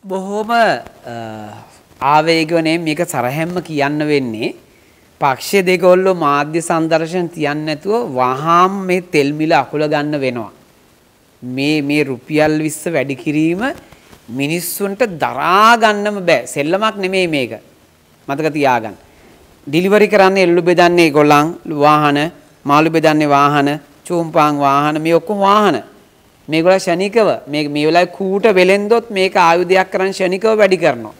බොහොම ආවේගනේ මේක සරහැම්ම කියන්න වෙන්නේ පක්ෂ දෙකොල්ලෝ මාධ්‍ය සංදර්ශන තියන්න නැතුව වහාම් මේ තෙල් මිල අකුල ගන්න වෙනවා. මේ මේ රුපියල් 20 වැඩි කිරීම මිනිස්සුන්ට දරා ගන්නම බෑ. සෙල්ලමක් නෙමෙයි මේක. මතක තියාගන්න. ඩිලිවරි කරන්නේ එල්ලු බෙදන්නේ ගොල්ලන් වාහන, මාළු බෙදන්නේ වාහන, චූම්පාන් වාහන මේ ඔක්කොම වාහන. මේගොල්ල ෂණිකව මේ මේ වෙලාවේ කූට වෙලෙන්දොත් මේක ආයුධයක් කරන් ෂණිකව වැඩි කරනවා.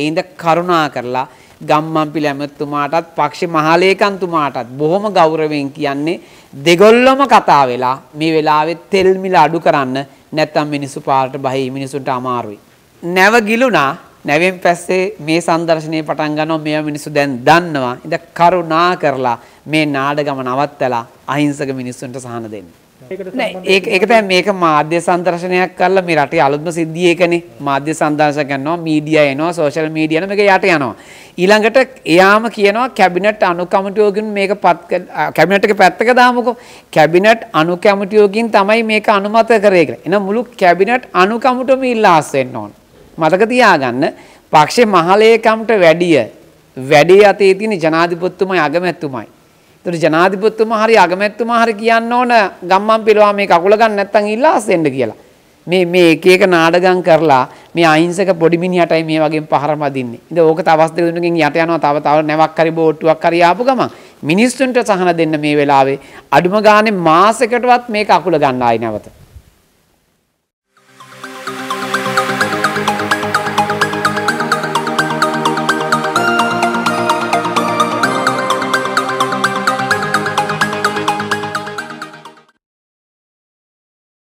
ඒ ඉඳ කරුණා කරලා ගම්මන්පිල ඇමතුමාටත් පක්ෂ මහලේකන්තුමාටත් බොහොම ගෞරවයෙන් කියන්නේ දෙගොල්ලොම කතා වෙලා මේ වෙලාවේ තෙල් මිල අඩු කරන්න නැත්තම් මිනිස්සු පාරට බහයි මිනිසුන්ට අමාරුයි. නැව ගිලුණා නැවෙන් පැස්සේ මේ සංදර්ශනය පටන් ගන්නවා මේ මිනිස්සු දැන් දන්නවා ඉඳ කරුණා කරලා මේ නාඩගම නවත්තලා අහිංසක මිනිස්සුන්ට සහන දෙන්න. ඒක තැන් මේක මාධ්‍ය සන්දර්ශනයක් කල්ල මේ රටේ අලුත්ම සිද්ධියකනේ මාධ්‍ය සන්දර්ශ කරනවා මීඩිය එනවා සෝශල් මීඩියන එක යට යනවා. ඊළඟට එයාම කියනවා කැබිනට් අනුකමටයෝගින් මේක පත් කැබිනට් එක පැත්තක දාමුකෝ කැබිනට් අනුකැමටයෝගින් තමයි මේක අනුමත කරේ කියලා. එහෙනම් මුළු කැබිනට් අනුකමටම ඉල්ලාස් වෙන්න ඕන. මතක තියාගන්න පක්ෂේ මහලේකම්ට වැඩිය වැඩි යතේ තියෙන ජනාධිපතිතුමයි අගමැතිතුමයි ඒතර ජනාධිපතිතුමා හරි අගමැතිතුමා හරි කියන්න ඕන ගම්මන් පිළවා මේ කකුල ගන්න නැත්තම් ඉල්ලාස් දෙන්න කියලා. මේ මේ එක එක නාඩගම් කරලා මේ අහිංසක පොඩි මිනිහටයි මේ වගේ පහරම අදින්නේ. ඉතින් ඕක තවස් දෙක තුනකින් යට යනවා තව තව නැවක් හරි බෝට්ටුවක් හරි ආපු ගමන් මිනිස්සුන්ට සහන දෙන්න මේ වෙලාවේ අඩුම ගානේ මාසෙකටවත් මේක අකුල ගන්න ආයි නැවත.